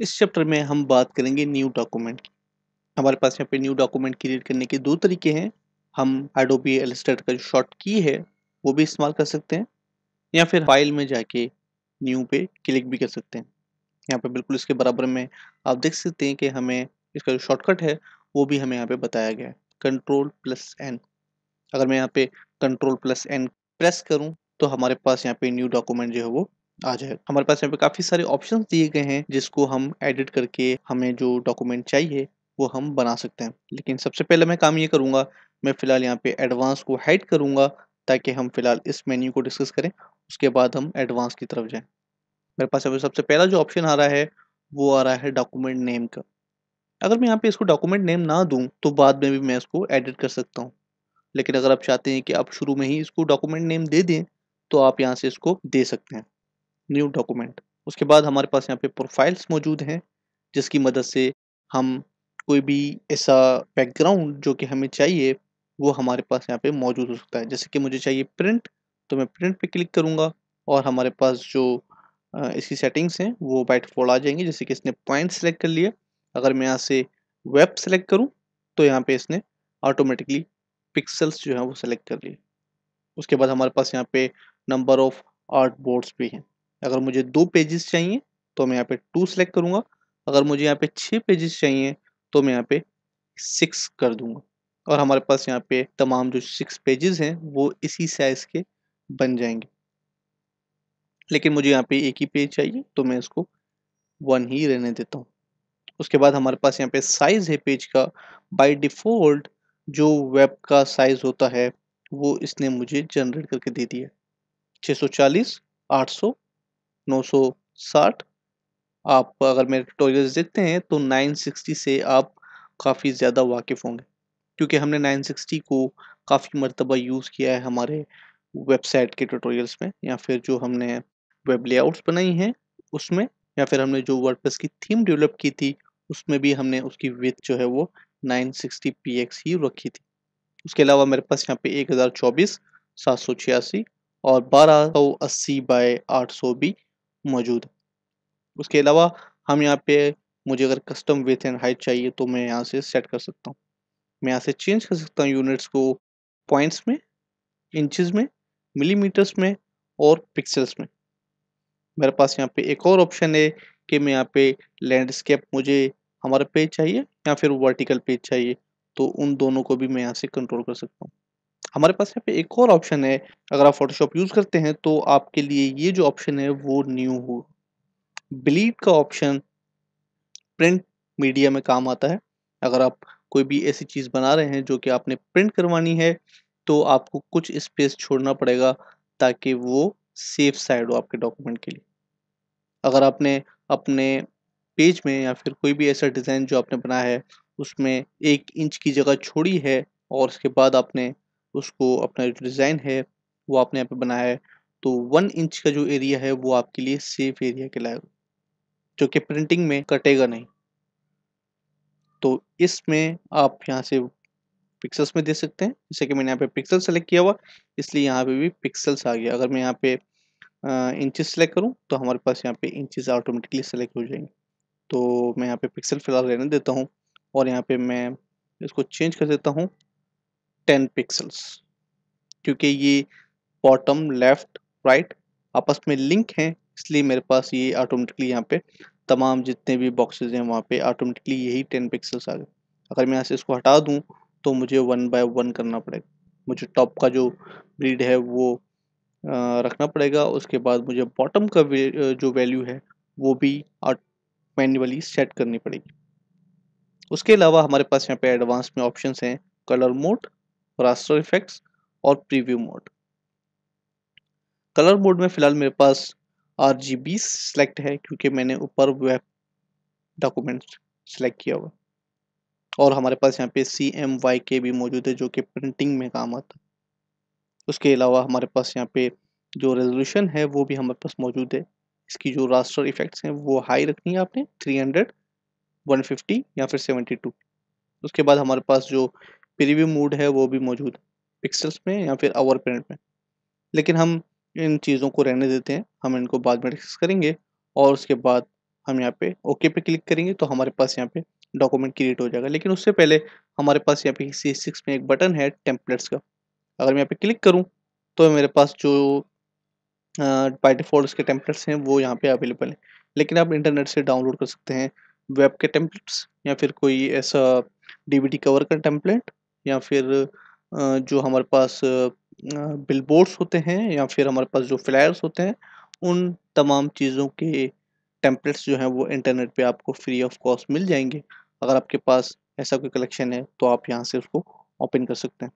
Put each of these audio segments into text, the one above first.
इस चैप्टर में हम बात करेंगे न्यू डॉक्यूमेंट की हमारे पास यहाँ पे न्यू डॉक्यूमेंट क्रिएट करने के दो तरीके हैं हम एडोबी एलिस्ट्रेट का जो शॉर्ट की है वो भी इस्तेमाल कर सकते हैं या फिर फाइल में जाके न्यू पे क्लिक भी कर सकते हैं यहाँ पे बिल्कुल इसके बराबर में आप देख सकते हैं कि हमें इसका जो शॉर्टकट है वो भी हमें यहाँ पे बताया गया है कंट्रोल प्लस एन अगर मैं यहाँ पे कंट्रोल प्लस एन प्रेस करूँ तो हमारे पास यहाँ पे न्यू डॉक्यूमेंट जो है वो आ जाए हमारे पास यहाँ पे काफ़ी सारे ऑप्शन दिए गए हैं जिसको हम एडिट करके हमें जो डॉक्यूमेंट चाहिए वो हम बना सकते हैं लेकिन सबसे पहले मैं काम ये करूंगा मैं फ़िलहाल यहाँ पे एडवांस को हाइड करूँगा ताकि हम फिलहाल इस मेन्यू को डिस्कस करें उसके बाद हम एडवांस की तरफ जाएं मेरे पास अभी सबसे पहला जो ऑप्शन आ रहा है वो आ रहा है डॉक्यूमेंट नेम का अगर मैं यहाँ पे इसको डॉक्यूमेंट नेम ना दूँ तो बाद में भी मैं इसको एडिट कर सकता हूँ लेकिन अगर आप चाहते हैं कि आप शुरू में ही इसको डॉक्यूमेंट नेम दे दें तो आप यहाँ से इसको दे सकते हैं न्यू डॉक्यूमेंट उसके बाद हमारे पास यहाँ पे प्रोफाइल्स मौजूद हैं जिसकी मदद से हम कोई भी ऐसा बैकग्राउंड जो कि हमें चाहिए वो हमारे पास यहाँ पे मौजूद हो सकता है जैसे कि मुझे चाहिए प्रिंट तो मैं प्रिंट पे क्लिक करूँगा और हमारे पास जो इसकी सेटिंग्स हैं वो बाइट फोल्ड आ जाएंगे जैसे कि इसने पॉइंट सेलेक्ट कर लिया अगर मैं यहाँ से वेब सेलेक्ट करूँ तो यहाँ पे इसने ऑटोमेटिकली पिक्सल्स जो हैं वो सेलेक्ट कर लिए उसके बाद हमारे पास यहाँ पे नंबर ऑफ आर्ट बोर्ड्स भी हैं अगर मुझे दो पेजेस चाहिए तो मैं यहाँ पे टू सेलेक्ट करूंगा अगर मुझे यहाँ पे छः पेजेस चाहिए तो मैं यहाँ पे सिक्स कर दूँगा और हमारे पास यहाँ पे तमाम जो सिक्स पेजेस हैं वो इसी साइज़ के बन जाएंगे लेकिन मुझे यहाँ पे एक ही पेज चाहिए तो मैं इसको वन ही रहने देता हूँ उसके बाद हमारे पास यहाँ पे साइज़ है पेज का बाय डिफ़ॉल्ट जो वेब का साइज़ होता है वो इसने मुझे जनरेट करके दे दिया 640, 800 960 आप अगर मेरे ट्यूटोरियल्स देखते हैं तो 960 से आप काफ़ी ज़्यादा वाकिफ़ होंगे क्योंकि हमने 960 को काफ़ी मरतबा यूज़ किया है हमारे वेबसाइट के ट्यूटोरियल्स में या फिर जो हमने वेब लेआउट्स बनाई हैं उसमें या फिर हमने जो वर्डप्रेस की थीम डेवलप की थी उसमें भी हमने उसकी विथ जो है वो 960 px ही रखी थी उसके अलावा मेरे पास यहाँ पे 1024 786 और 1280 बाय 800 भी मौजूद है उसके अलावा हम यहाँ पे मुझे अगर कस्टम विथ एंड हाइट चाहिए तो मैं यहाँ से सेट कर सकता हूँ मैं यहाँ से चेंज कर सकता हूँ यूनिट्स को पॉइंट्स में इंचज में मिलीमीटर्स में और पिक्सल्स में मेरे पास यहाँ पे एक और ऑप्शन है कि मैं यहाँ पे लैंडस्केप मुझे हमारा पेज चाहिए या फिर वर्टिकल पेज चाहिए तो उन दोनों को भी मैं यहाँ से कंट्रोल कर सकता हूँ हमारे पास यहाँ पे एक और ऑप्शन है अगर आप फोटोशॉप यूज़ करते हैं तो आपके लिए ये जो ऑप्शन है वो न्यू हो ब्लीड का ऑप्शन प्रिंट मीडिया में काम आता है अगर आप कोई भी ऐसी चीज़ बना रहे हैं जो कि आपने प्रिंट करवानी है तो आपको कुछ स्पेस छोड़ना पड़ेगा ताकि वो सेफ साइड हो आपके डॉक्यूमेंट के लिए अगर आपने अपने पेज में या फिर कोई भी ऐसा डिज़ाइन जो आपने बनाया है उसमें एक इंच की जगह छोड़ी है और उसके बाद आपने उसको अपना जो डिज़ाइन है वो आपने यहाँ पे बनाया है तो वन इंच का जो एरिया है वो आपके लिए सेफ एरिया के लाएगा जो कि प्रिंटिंग में कटेगा नहीं तो इसमें आप यहाँ से पिक्सल्स में दे सकते हैं जैसे कि मैंने यहाँ पे पिक्सल सेलेक्ट किया हुआ इसलिए यहाँ पे भी पिक्सल्स आ गया अगर मैं यहाँ पे इंचेस सेलेक्ट करूँ तो हमारे पास यहाँ पे इंचेस ऑटोमेटिकली सेलेक्ट हो जाएंगे तो मैं यहाँ पे पिक्सल फिलहाल रहने देता हूँ और यहाँ पे मैं इसको चेंज कर देता हूँ टेन पिक्सल्स क्योंकि ये बॉटम लेफ्ट राइट आपस में लिंक हैं इसलिए मेरे पास ये ऑटोमेटिकली यहाँ पे तमाम जितने भी बॉक्सेस हैं वहाँ पे ऑटोमेटिकली यही टेन पिक्सल्स आ गए अगर मैं यहाँ से इसको हटा दूँ तो मुझे वन बाय वन करना पड़ेगा मुझे टॉप का जो ब्रीड है वो आ, रखना पड़ेगा उसके बाद मुझे बॉटम का वे, जो वैल्यू है वो भी मैनुअली सेट करनी पड़ेगी उसके अलावा हमारे पास यहाँ पे एडवांस में ऑप्शंस हैं कलर मोड रास्टर इफेक्ट्स और प्रीव्यू मोड कलर मोड में फिलहाल मेरे पास आर जी बी सेलेक्ट है क्योंकि मैंने ऊपर वेब डॉक्यूमेंट सेलेक्ट किया हुआ और हमारे पास यहाँ पे सी एम वाई के भी मौजूद है जो कि प्रिंटिंग में काम आता उसके अलावा हमारे पास यहाँ पे जो रेजोल्यूशन है वो भी हमारे पास मौजूद है इसकी जो रास्टर इफेक्ट्स हैं वो हाई रखनी है आपने 300, 150 या फिर 72 उसके बाद हमारे पास जो प्रीव्यू मोड है वो भी मौजूद है पिक्सल्स में या फिर आवर प्रिंट में लेकिन हम इन चीज़ों को रहने देते हैं हम इनको बाद में डिस्कस करेंगे और उसके बाद हम यहाँ पे ओके पे क्लिक करेंगे तो हमारे पास यहाँ पे डॉक्यूमेंट क्रिएट हो जाएगा लेकिन उससे पहले हमारे पास यहाँ पे सी सिक्स में एक बटन है टेम्पलेट्स का अगर मैं यहाँ पे क्लिक करूँ तो मेरे पास जो बाई डिफॉल्ट के टेम्पलेट्स हैं वो यहाँ पे अवेलेबल हैं लेकिन आप इंटरनेट से डाउनलोड कर सकते हैं वेब के टेम्पलेट्स या फिर कोई ऐसा डी कवर का टेम्पलेट या फिर जो हमारे पास बिलबोर्ड्स होते हैं या फिर हमारे पास जो फ्लायर्स होते हैं उन तमाम चीज़ों के टेम्पलेट्स जो हैं वो इंटरनेट पे आपको फ्री ऑफ कॉस्ट मिल जाएंगे अगर आपके पास ऐसा कोई कलेक्शन है तो आप यहाँ से उसको ओपन कर सकते हैं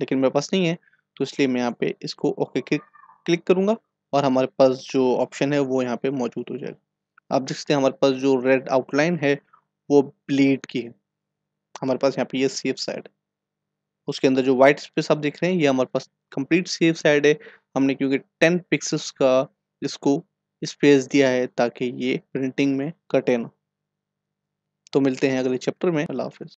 लेकिन मेरे पास नहीं है तो इसलिए मैं यहाँ पे इसको ओके क्लिक करूँगा और हमारे पास जो ऑप्शन है वो यहाँ पे मौजूद हो जाएगा आप देख सकते हैं हमारे पास जो रेड आउटलाइन है वो ब्लीड की है हमारे पास यहाँ पे ये सेफ साइड है उसके अंदर जो वाइट स्पेस आप देख रहे हैं ये हमारे पास कंप्लीट सेफ साइड है हमने क्योंकि टेन पिक्सल्स का इसको स्पेस दिया है ताकि ये प्रिंटिंग में कटे ना तो मिलते हैं अगले चैप्टर में अल्लाह हाफिज़